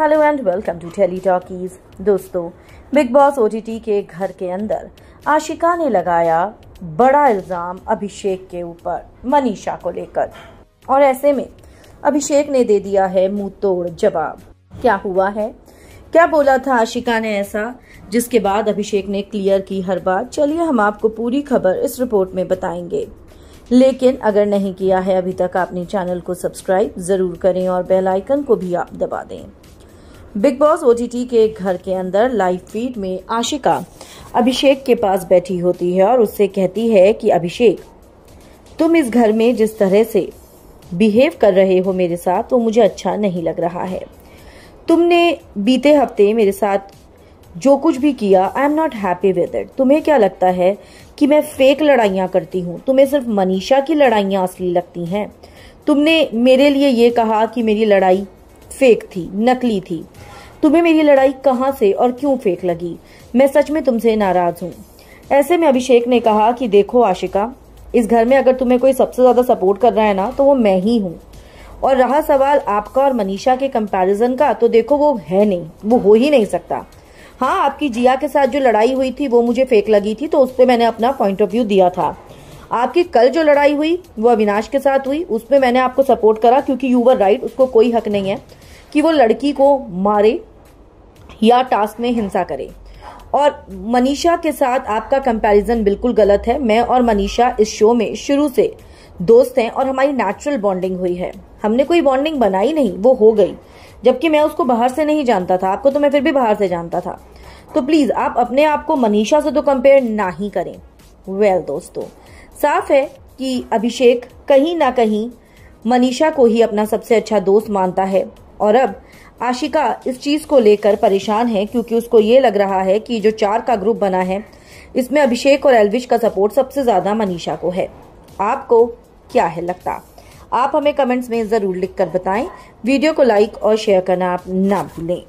hello and welcome to tele talkies दोस्तों Bigg Boss OTT के घर के अंदर आशिका ने लगाया बड़ा इल्ज़ाम अभिषेक के ऊपर मनीषा को लेकर और ऐसे में अभिषेक ने दे दिया है मुंह तोड़ जवाब क्या हुआ है क्या बोला था आशिका ने ऐसा जिसके बाद अभिषेक ने क्लियर की हर बात चलिए हम आपको पूरी खबर इस रिपोर्ट में बताएंगे लेकिन अगर नहीं किया है अभी तक आपने चैनल को सब्सक्राइब जरूर करें और बेल आइकन को भी आप दबा दें बिग बॉस ओटीटी के घर के अंदर लाइव फीड में आशिका अभिषेक के पास बैठी होती है और उससे कहती है कि अभिषेक तुम इस घर में जिस तरह से बिहेव कर रहे हो मेरे साथ वो मुझे अच्छा नहीं लग रहा है तुमने बीते हफ्ते मेरे साथ जो कुछ भी किया I am not happy with it तुम्हें क्या लगता है कि मैं फेक लड़ाइयाँ करती हूँ तुम्हें सिर्फ मनीषा की लड़ाइयाँ असली लगती हैं तुमने मेरे लिए ये कहा कि मेरी लड़ाई फेक थी नकली थी तुम्हें मेरी लड़ाई कहाँ से और क्यों फेक लगी मैं सच में तुमसे नाराज हूँ ऐसे में अभिषेक ने कहा कि देखो आशिका इस घर में अगर तुम्हें कोई सबसे ज्यादा सपोर्ट कर रहा है ना तो वो मैं ही हूँ और रहा सवाल आपका और मनीषा के कंपैरिजन का तो देखो वो है नहीं वो हो ही नहीं सकता हाँ आपकी जिया के साथ जो लड़ाई हुई थी वो मुझे फेक लगी थी तो उस पर मैंने अपना पॉइंट ऑफ व्यू दिया था आपकी कल जो लड़ाई हुई वो अविनाश के साथ हुई उसमें मैंने आपको सपोर्ट करा क्योंकि यू वर राइट उसको कोई हक नहीं है कि वो लड़की को मारे या टास्क में हिंसा करे और मनीषा के साथ आपका कंपैरिजन बिल्कुल गलत है मैं और मनीषा इस शो में शुरू से दोस्त हैं और हमारी नेचुरल बॉन्डिंग हुई है हमने कोई बॉन्डिंग बनाई नहीं वो हो गई जबकि मैं उसको बाहर से नहीं जानता था आपको तो मैं फिर भी बाहर से जानता था तो प्लीज़ आप अपने आप को मनीषा से तो कंपेयर ना ही करें वेल well, दोस्तों साफ है कि अभिषेक कहीं ना कहीं मनीषा को ही अपना सबसे अच्छा दोस्त मानता है और अब आशिका इस चीज को लेकर परेशान है क्योंकि उसको ये लग रहा है कि जो चार का ग्रुप बना है इसमें अभिषेक और एलविश का सपोर्ट सबसे ज्यादा मनीषा को है आपको क्या है लगता आप हमें कमेंट्स में जरूर लिखकर बताएं वीडियो को लाइक और शेयर करना आप ना भूलें